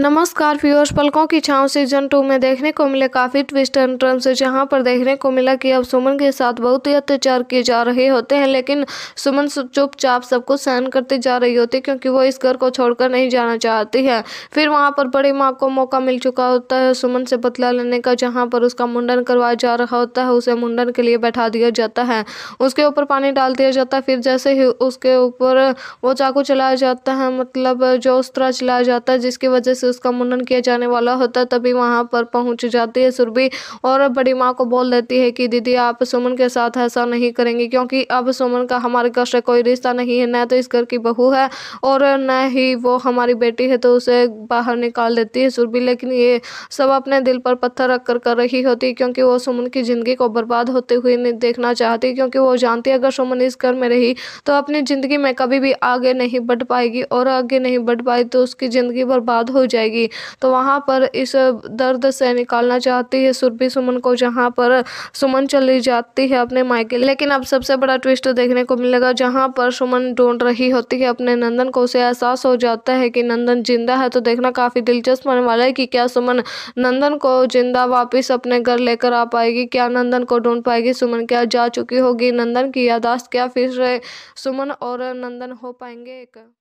नमस्कार फ्यूअर्स पलकों की छांव सीजन टू में देखने को मिले काफ़ी ट्विस्ट एंड से जहां पर देखने को मिला कि अब सुमन के साथ बहुत ही अत्याचार किए जा रहे होते हैं लेकिन सुमन चुपचाप सब कुछ सहन करते जा रही होती है क्योंकि वो इस घर को छोड़कर नहीं जाना चाहती है फिर वहां पर बड़ी माँ को मौका मिल चुका होता है सुमन से बदला लेने का जहाँ पर उसका मुंडन करवाया जा रहा होता है उसे मुंडन के लिए बैठा दिया जाता है उसके ऊपर पानी डाल दिया जाता है फिर जैसे ही उसके ऊपर वो चाकू चलाया जाता है मतलब जो तरह चलाया जाता है जिसकी वजह से उसका मुंडन किया जाने वाला होता है तभी वहाँ पर पहुँच जाती है सुरभि और बड़ी माँ को बोल देती है कि दीदी आप सुमन के साथ ऐसा नहीं करेंगे क्योंकि अब सुमन का हमारे घर से कोई रिश्ता नहीं है न तो इस घर की बहू है और न ही वो हमारी बेटी है तो उसे बाहर निकाल देती है सुरभि लेकिन ये सब अपने दिल पर पत्थर रख कर कर रही होती क्योंकि वो सुमन की ज़िंदगी को बर्बाद होते हुए नहीं देखना चाहती क्योंकि वो जानती है अगर सुमन इस घर में रही तो अपनी ज़िंदगी में कभी भी आगे नहीं बढ़ पाएगी और आगे नहीं बढ़ पाई तो उसकी ज़िंदगी बर्बाद हो जाएगी तो वहाँ पर इस दर्द से निकालना चाहती है सुरभि सुमन को जहाँ पर सुमन चली जाती है अपने मायके लेकिन अब सबसे बड़ा ट्विस्ट देखने को मिलेगा जहाँ पर सुमन ढूंढ रही होती है अपने नंदन को उसे एहसास हो जाता है कि नंदन जिंदा है तो देखना काफ़ी दिलचस्प होने वाला है कि क्या सुमन नंदन को जिंदा वापस अपने घर लेकर आ पाएगी क्या नंदन को ढूंढ पाएगी सुमन क्या जा चुकी होगी नंदन की यादाश्त क्या फिर सुमन और नंदन हो पाएंगे एक